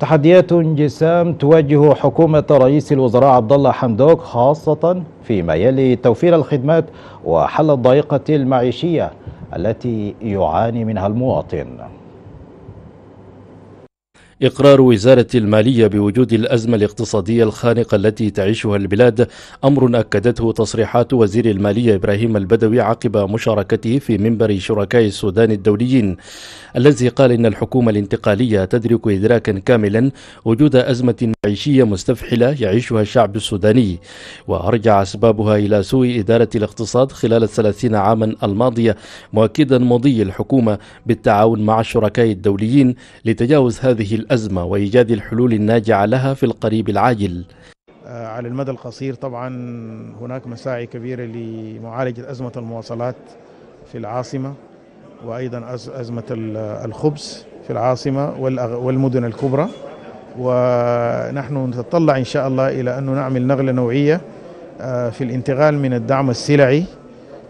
تحديات جسام تواجه حكومة رئيس الوزراء عبد الله حمدوك خاصة فيما يلي توفير الخدمات وحل الضائقة المعيشية التي يعاني منها المواطن إقرار وزارة المالية بوجود الأزمة الاقتصادية الخانقة التي تعيشها البلاد أمر أكدته تصريحات وزير المالية إبراهيم البدوي عقب مشاركته في منبر شركاء السودان الدوليين الذي قال إن الحكومة الانتقالية تدرك إدراكا كاملا وجود أزمة معيشية مستفحلة يعيشها الشعب السوداني وأرجع أسبابها إلى سوء إدارة الاقتصاد خلال الثلاثين عاما الماضية مؤكدا مضي الحكومة بالتعاون مع الشركاء الدوليين لتجاوز هذه الأزمة وإيجاد الحلول الناجعة لها في القريب العاجل آه، على المدى القصير طبعا هناك مساعي كبيرة لمعالجة أزمة المواصلات في العاصمة وأيضا أزمة الخبز في العاصمة والمدن الكبرى ونحن نتطلع إن شاء الله إلى أن نعمل نغلة نوعية آه، في الانتقال من الدعم السلعي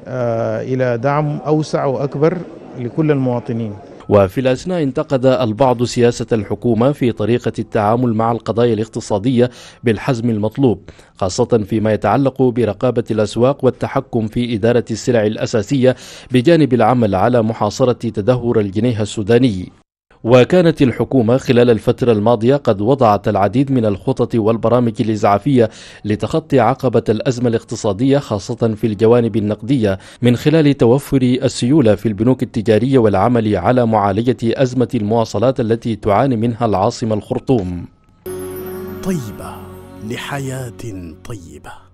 آه، إلى دعم أوسع وأكبر لكل المواطنين وفي الأثناء انتقد البعض سياسة الحكومة في طريقة التعامل مع القضايا الاقتصادية بالحزم المطلوب خاصة فيما يتعلق برقابة الأسواق والتحكم في إدارة السلع الأساسية بجانب العمل على محاصرة تدهور الجنيه السوداني وكانت الحكومة خلال الفترة الماضية قد وضعت العديد من الخطط والبرامج الإسعافية لتخطي عقبة الأزمة الاقتصادية خاصة في الجوانب النقدية من خلال توفر السيولة في البنوك التجارية والعمل على معالجة أزمة المواصلات التي تعاني منها العاصمة الخرطوم. طيبة لحياة طيبة